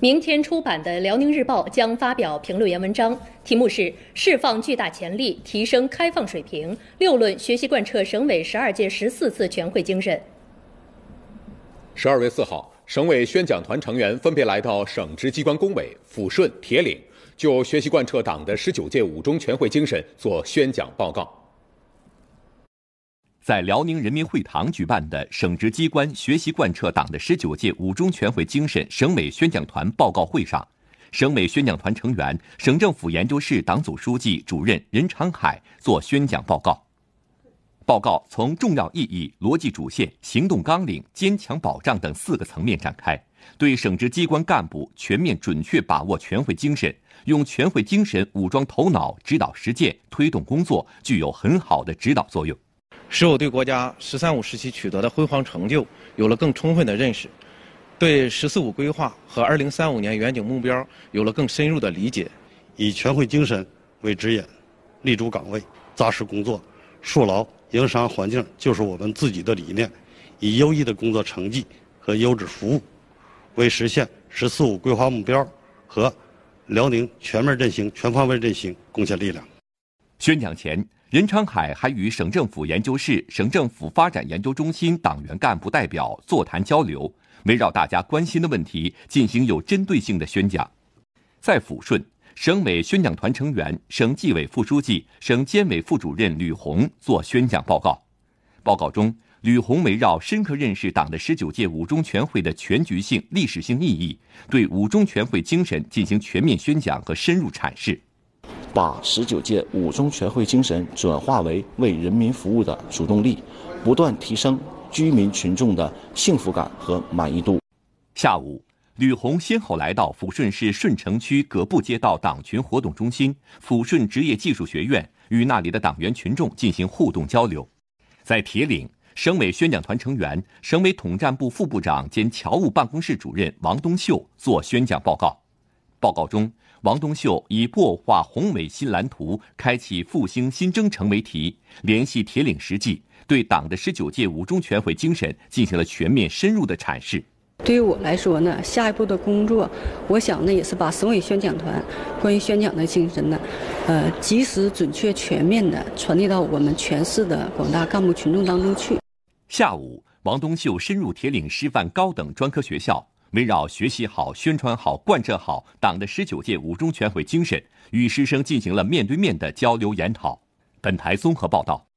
明天出版的《辽宁日报》将发表评论员文章，题目是“释放巨大潜力，提升开放水平”。六论学习贯彻省委十二届十四次全会精神。十二月四号，省委宣讲团成员分别来到省直机关工委、抚顺、铁岭，就学习贯彻党的十九届五中全会精神作宣讲报告。在辽宁人民会堂举办的省直机关学习贯彻党的十九届五中全会精神省委宣讲团报告会上，省委宣讲团成员、省政府研究室党组书记主任任长海作宣讲报告。报告从重要意义、逻辑主线、行动纲领、坚强保障等四个层面展开，对省直机关干部全面准确把握全会精神，用全会精神武装头脑、指导实践、推动工作，具有很好的指导作用。使我对国家“十三五”时期取得的辉煌成就有了更充分的认识，对“十四五”规划和2035年远景目标有了更深入的理解。以全会精神为指引，立足岗位，扎实工作，树牢营商环境就是我们自己的理念，以优异的工作成绩和优质服务，为实现“十四五”规划目标和辽宁全面振兴、全方位振兴贡献力量。宣讲前。任长海还与省政府研究室、省政府发展研究中心党员干部代表座谈交流，围绕大家关心的问题进行有针对性的宣讲。在抚顺，省委宣讲团成员、省纪委副书记、省监委副主任吕红作宣讲报告。报告中，吕红围绕深刻认识党的十九届五中全会的全局性、历史性意义，对五中全会精神进行全面宣讲和深入阐释。把十九届五中全会精神转化为为人民服务的主动力，不断提升居民群众的幸福感和满意度。下午，吕红先后来到抚顺市顺城区葛布街道党群活动中心、抚顺职业技术学院，与那里的党员群众进行互动交流。在铁岭，省委宣讲团成员、省委统战部副部长兼侨务办公室主任王东秀做宣讲报告。报告中。王东秀以“擘画宏伟新蓝图，开启复兴新征程”为题，联系铁岭实际，对党的十九届五中全会精神进行了全面深入的阐释。对于我来说呢，下一步的工作，我想呢也是把省委宣讲团关于宣讲的精神呢，呃，及时、准确、全面的传递到我们全市的广大干部群众当中去。下午，王东秀深入铁岭师范高等专科学校。围绕学习好、宣传好、贯彻好党的十九届五中全会精神，与师生进行了面对面的交流研讨。本台综合报道。